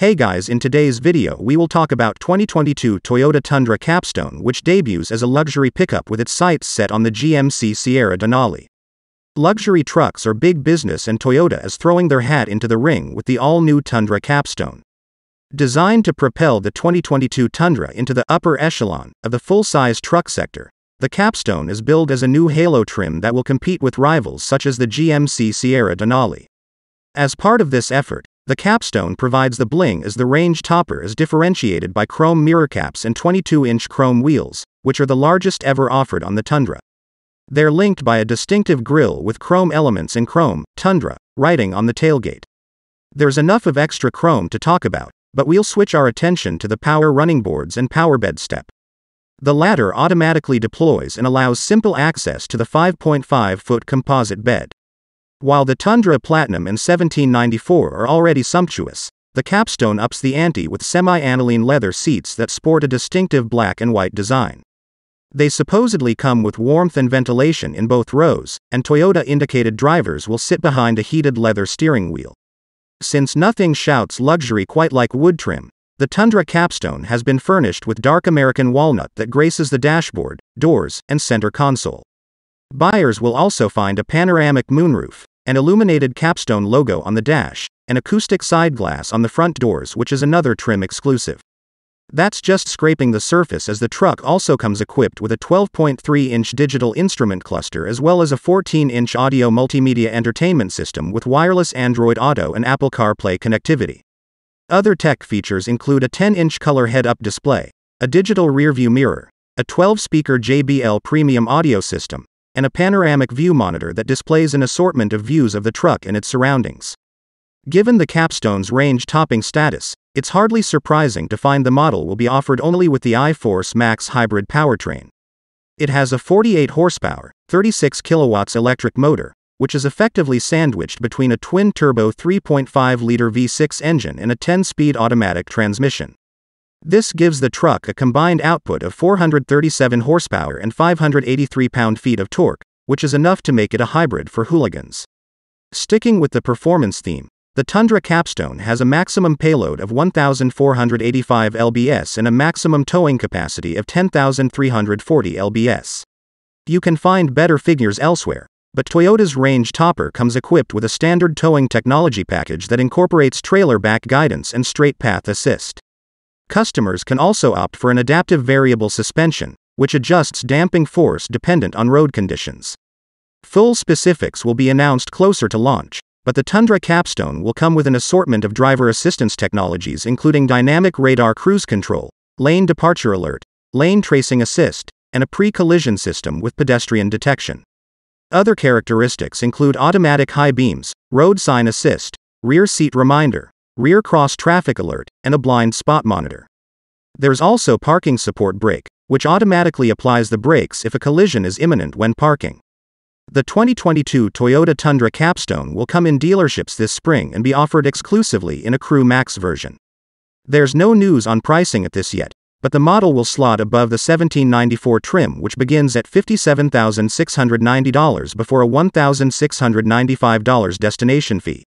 Hey guys in today's video we will talk about 2022 Toyota Tundra Capstone which debuts as a luxury pickup with its sights set on the GMC Sierra Denali. Luxury trucks are big business and Toyota is throwing their hat into the ring with the all-new Tundra Capstone. Designed to propel the 2022 Tundra into the upper echelon of the full-size truck sector, the Capstone is billed as a new halo trim that will compete with rivals such as the GMC Sierra Denali. As part of this effort, the capstone provides the bling as the range topper is differentiated by chrome mirror caps and 22-inch chrome wheels, which are the largest ever offered on the Tundra. They're linked by a distinctive grille with chrome elements in chrome, Tundra, writing on the tailgate. There's enough of extra chrome to talk about, but we'll switch our attention to the power running boards and power bed step. The latter automatically deploys and allows simple access to the 5.5 foot composite bed. While the Tundra Platinum and 1794 are already sumptuous, the capstone ups the ante with semi-aniline leather seats that sport a distinctive black and white design. They supposedly come with warmth and ventilation in both rows, and Toyota indicated drivers will sit behind a heated leather steering wheel. Since nothing shouts luxury quite like wood trim, the Tundra capstone has been furnished with dark American walnut that graces the dashboard, doors, and center console. Buyers will also find a panoramic moonroof, an illuminated capstone logo on the dash, an acoustic side glass on the front doors which is another trim exclusive. That's just scraping the surface as the truck also comes equipped with a 12.3-inch digital instrument cluster as well as a 14-inch audio multimedia entertainment system with wireless Android Auto and Apple CarPlay connectivity. Other tech features include a 10-inch color head-up display, a digital rearview mirror, a 12-speaker JBL premium audio system, and a panoramic view monitor that displays an assortment of views of the truck and its surroundings. Given the capstone's range topping status, it's hardly surprising to find the model will be offered only with the iForce Max hybrid powertrain. It has a 48 horsepower, 36 kilowatts electric motor, which is effectively sandwiched between a twin turbo 3.5 liter V6 engine and a 10 speed automatic transmission. This gives the truck a combined output of 437 horsepower and 583 pound-feet of torque, which is enough to make it a hybrid for hooligans. Sticking with the performance theme, the Tundra Capstone has a maximum payload of 1,485 lbs and a maximum towing capacity of 10,340 lbs. You can find better figures elsewhere, but Toyota's range topper comes equipped with a standard towing technology package that incorporates trailer back guidance and straight path assist. Customers can also opt for an adaptive variable suspension, which adjusts damping force dependent on road conditions. Full specifics will be announced closer to launch, but the Tundra capstone will come with an assortment of driver assistance technologies including dynamic radar cruise control, lane departure alert, lane tracing assist, and a pre-collision system with pedestrian detection. Other characteristics include automatic high beams, road sign assist, rear seat reminder, rear cross traffic alert, and a blind spot monitor. There's also parking support brake, which automatically applies the brakes if a collision is imminent when parking. The 2022 Toyota Tundra Capstone will come in dealerships this spring and be offered exclusively in a Crew Max version. There's no news on pricing at this yet, but the model will slot above the 1794 trim which begins at $57,690 before a $1,695 destination fee.